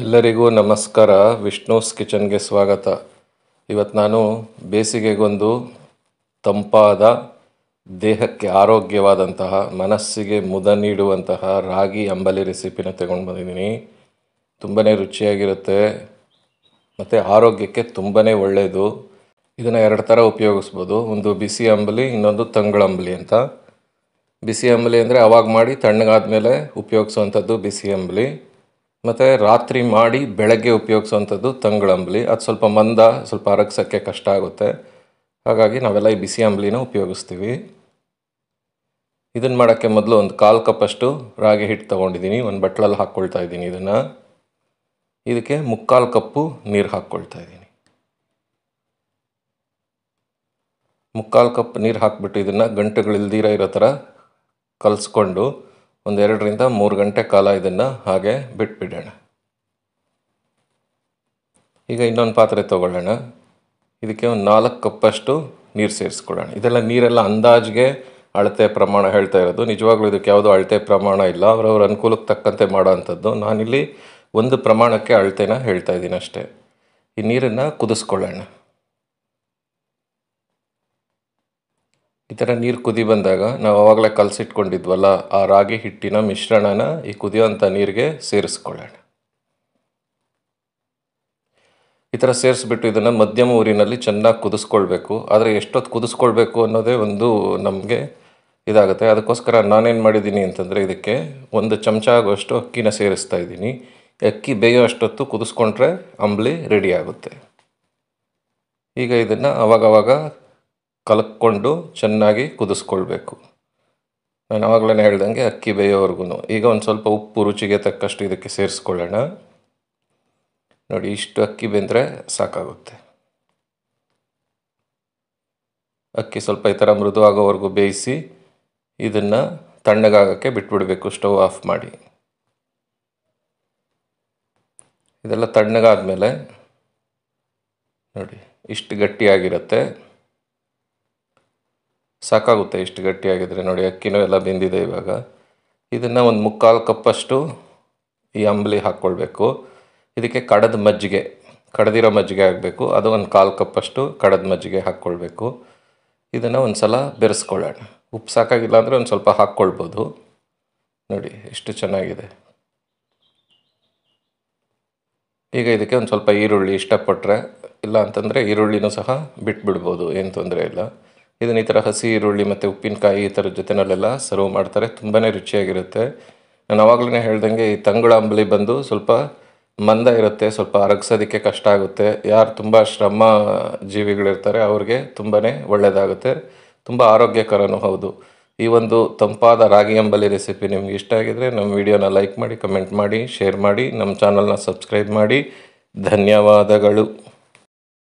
ಎಲ್ಲರಿಗೂ ನಮಸ್ಕಾರ ವಿಷ್ಣುಸ್ ಕಿಚನ್ಗೆ ಸ್ವಾಗತ ಇವತ್ತು ನಾನು ಬೇಸಿಗೆಗೊಂದು ತಂಪಾದ ದೇಹಕ್ಕೆ ಆರೋಗ್ಯವಾದಂತಹ ಮನಸ್ಸಿಗೆ ಮುದ ನೀಡುವಂತಹ ರಾಗಿ ಅಂಬಲಿ ರೆಸಿಪಿನ ತಗೊಂಡು ಬಂದಿದ್ದೀನಿ ತುಂಬಾ ರುಚಿಯಾಗಿರುತ್ತೆ ಮತ್ತು ಆರೋಗ್ಯಕ್ಕೆ ತುಂಬಾ ಒಳ್ಳೆಯದು ಇದನ್ನು ಎರಡು ಥರ ಉಪಯೋಗಿಸ್ಬೋದು ಒಂದು ಬಿಸಿ ಅಂಬಲಿ ಇನ್ನೊಂದು ಅಂಬಲಿ ಅಂತ ಬಿಸಿ ಅಂಬಲಿ ಅಂದರೆ ಅವಾಗ ಮಾಡಿ ತಣ್ಣಗಾದ ಮೇಲೆ ಉಪಯೋಗಿಸುವಂಥದ್ದು ಬಿಸಿ ಅಂಬಲಿ ಮತ್ತು ರಾತ್ರಿ ಮಾಡಿ ಬೆಳಗ್ಗೆ ಉಪಯೋಗಿಸೋವಂಥದ್ದು ತಂಗಳಂಬ್ಲಿ ಅದು ಸ್ವಲ್ಪ ಮಂದ ಸ್ವಲ್ಪ ಅರಗ್ಸೋಕ್ಕೆ ಕಷ್ಟ ಆಗುತ್ತೆ ಹಾಗಾಗಿ ನಾವೆಲ್ಲ ಈ ಬಿಸಿ ಅಂಬ್ಲಿನ ಉಪಯೋಗಿಸ್ತೀವಿ ಇದನ್ನು ಮಾಡೋಕ್ಕೆ ಮೊದಲು ಒಂದು ಕಾಲು ಕಪ್ಪಷ್ಟು ರಾಗಿ ಹಿಟ್ಟು ತೊಗೊಂಡಿದ್ದೀನಿ ಒಂದು ಬಟ್ಲಲ್ಲಿ ಹಾಕ್ಕೊಳ್ತಾ ಇದ್ದೀನಿ ಇದನ್ನು ಇದಕ್ಕೆ ಮುಕ್ಕಾಲು ಕಪ್ಪು ನೀರು ಹಾಕ್ಕೊಳ್ತಾ ಇದ್ದೀನಿ ಮುಕ್ಕಾಲು ಕಪ್ ನೀರು ಹಾಕ್ಬಿಟ್ಟು ಇದನ್ನು ಗಂಟೆಗಳಿಲ್ದಿರ ಇರೋ ಥರ ಕಲಿಸ್ಕೊಂಡು ಒಂದೆರಡರಿಂದ ಮೂರು ಗಂಟೆ ಕಾಲ ಇದನ್ನು ಹಾಗೆ ಬಿಟ್ಬಿಡೋಣ ಈಗ ಇನ್ನೊಂದು ಪಾತ್ರೆ ತೊಗೊಳ್ಳೋಣ ಇದಕ್ಕೆ ಒಂದು ನಾಲ್ಕು ಕಪ್ಪಷ್ಟು ನೀರು ಸೇರಿಸ್ಕೊಳ್ಳೋಣ ಇದೆಲ್ಲ ನೀರೆಲ್ಲ ಅಂದಾಜಿಗೆ ಅಳತೆ ಪ್ರಮಾಣ ಹೇಳ್ತಾ ಇರೋದು ನಿಜವಾಗ್ಲೂ ಇದಕ್ಕೆ ಯಾವುದೋ ಅಳತೆ ಪ್ರಮಾಣ ಇಲ್ಲ ಅವರವ್ರ ಅನುಕೂಲಕ್ಕೆ ತಕ್ಕಂತೆ ಮಾಡೋ ಅಂಥದ್ದು ನಾನಿಲ್ಲಿ ಒಂದು ಪ್ರಮಾಣಕ್ಕೆ ಅಳತೆನ ಹೇಳ್ತಾ ಇದ್ದೀನಿ ಅಷ್ಟೇ ಈ ನೀರನ್ನು ಕುದಿಸ್ಕೊಳ್ಳೋಣ ಈ ಥರ ನೀರು ಕುದಿ ಬಂದಾಗ ನಾವು ಆವಾಗಲೇ ಕಲಸಿಟ್ಕೊಂಡಿದ್ವಲ್ಲ ಆ ರಾಗಿ ಹಿಟ್ಟಿನ ಮಿಶ್ರಣನ ಈ ಕುದಿಯೋಂಥ ನೀರಿಗೆ ಸೇರಿಸ್ಕೊಳ್ಳೋಣ ಈ ಥರ ಸೇರಿಸ್ಬಿಟ್ಟು ಇದನ್ನು ಮಧ್ಯಮ ಊರಿನಲ್ಲಿ ಚೆನ್ನಾಗಿ ಕುದಿಸ್ಕೊಳ್ಬೇಕು ಆದರೆ ಎಷ್ಟೊತ್ತು ಕುದಿಸ್ಕೊಳ್ಬೇಕು ಅನ್ನೋದೇ ಒಂದು ನಮಗೆ ಇದಾಗುತ್ತೆ ಅದಕ್ಕೋಸ್ಕರ ನಾನೇನು ಮಾಡಿದ್ದೀನಿ ಅಂತಂದರೆ ಇದಕ್ಕೆ ಒಂದು ಚಮಚ ಆಗುವಷ್ಟು ಅಕ್ಕಿನ ಸೇರಿಸ್ತಾ ಇದ್ದೀನಿ ಅಕ್ಕಿ ಬೇಯೋ ಅಷ್ಟೊತ್ತು ಕುದಿಸ್ಕೊಂಡ್ರೆ ಅಂಬ್ಲಿ ರೆಡಿ ಆಗುತ್ತೆ ಈಗ ಇದನ್ನು ಅವಾಗವಾಗ ಕಲಕ್ಕೊಂಡು ಚೆನ್ನಾಗಿ ಕುದಿಸ್ಕೊಳ್ಬೇಕು ನಾನು ಆವಾಗಲೇ ಹೇಳ್ದಂಗೆ ಅಕ್ಕಿ ಬೇಯೋವರೆಗೂ ಈಗ ಒಂದು ಸ್ವಲ್ಪ ಉಪ್ಪು ರುಚಿಗೆ ತಕ್ಕಷ್ಟು ಇದಕ್ಕೆ ಸೇರಿಸ್ಕೊಳ್ಳೋಣ ನೋಡಿ ಇಷ್ಟು ಅಕ್ಕಿ ಬೆಂದರೆ ಸಾಕಾಗುತ್ತೆ ಅಕ್ಕಿ ಸ್ವಲ್ಪ ಈ ಥರ ಮೃದು ಆಗೋವರೆಗೂ ಬೇಯಿಸಿ ಇದನ್ನು ತಣ್ಣಗಾಗೋಕ್ಕೆ ಬಿಟ್ಬಿಡಬೇಕು ಸ್ಟವ್ ಆಫ್ ಮಾಡಿ ಇದೆಲ್ಲ ತಣ್ಣಗಾದ ಮೇಲೆ ನೋಡಿ ಇಷ್ಟು ಗಟ್ಟಿಯಾಗಿರುತ್ತೆ ಸಾಕಾಗುತ್ತೆ ಇಷ್ಟು ಗಟ್ಟಿಯಾಗಿದ್ದರೆ ನೋಡಿ ಅಕ್ಕಿನೂ ಎಲ್ಲ ಬೆಂದಿದೆ ಇವಾಗ ಇದನ್ನು ಒಂದು ಮುಕ್ಕಾಲು ಕಪ್ಪಷ್ಟು ಈ ಅಂಬಲಿ ಹಾಕ್ಕೊಳ್ಬೇಕು ಇದಕ್ಕೆ ಕಡದ ಮಜ್ಜಿಗೆ ಕಡದಿರೋ ಮಜ್ಜಿಗೆ ಆಗಬೇಕು ಅದು ಒಂದು ಕಾಲು ಕಪ್ಪಷ್ಟು ಕಡದ ಮಜ್ಜಿಗೆ ಹಾಕ್ಕೊಳ್ಬೇಕು ಇದನ್ನು ಒಂದು ಸಲ ಬೆರೆಸ್ಕೊಳ್ಳೋಣ ಉಪ್ಪು ಸಾಕಾಗಿಲ್ಲ ಅಂದರೆ ಒಂದು ಸ್ವಲ್ಪ ಹಾಕ್ಕೊಳ್ಬೋದು ನೋಡಿ ಎಷ್ಟು ಚೆನ್ನಾಗಿದೆ ಈಗ ಇದಕ್ಕೆ ಒಂದು ಸ್ವಲ್ಪ ಈರುಳ್ಳಿ ಇಷ್ಟಪಟ್ಟರೆ ಇಲ್ಲ ಅಂತಂದರೆ ಈರುಳ್ಳಿನೂ ಸಹ ಬಿಟ್ಬಿಡ್ಬೋದು ಏನು ತೊಂದರೆ ಇಲ್ಲ ಇದನ್ನ ಈ ಥರ ಹಸಿ ಈರುಳ್ಳಿ ಮತ್ತು ಉಪ್ಪಿನಕಾಯಿ ಈ ಥರದ ಜೊತೆನಲ್ಲೆಲ್ಲ ಸರ್ವ್ ಮಾಡ್ತಾರೆ ತುಂಬಾ ರುಚಿಯಾಗಿರುತ್ತೆ ನಾನು ಆವಾಗಲೇ ಹೇಳ್ದಂಗೆ ಈ ಅಂಬಲಿ ಬಂದು ಸ್ವಲ್ಪ ಮಂದ ಇರುತ್ತೆ ಸ್ವಲ್ಪ ಅರಗಿಸೋದಕ್ಕೆ ಕಷ್ಟ ಆಗುತ್ತೆ ಯಾರು ತುಂಬ ಶ್ರಮ ಜೀವಿಗಳಿರ್ತಾರೆ ಅವ್ರಿಗೆ ತುಂಬಾ ಒಳ್ಳೆಯದಾಗುತ್ತೆ ತುಂಬ ಆರೋಗ್ಯಕರನೂ ಹೌದು ಈ ಒಂದು ತಂಪಾದ ರಾಗಿ ಅಂಬಲಿ ರೆಸಿಪಿ ನಿಮ್ಗೆ ಇಷ್ಟ ಆಗಿದರೆ ನಮ್ಮ ವಿಡಿಯೋನ ಲೈಕ್ ಮಾಡಿ ಕಮೆಂಟ್ ಮಾಡಿ ಶೇರ್ ಮಾಡಿ ನಮ್ಮ ಚಾನಲ್ನ ಸಬ್ಸ್ಕ್ರೈಬ್ ಮಾಡಿ ಧನ್ಯವಾದಗಳು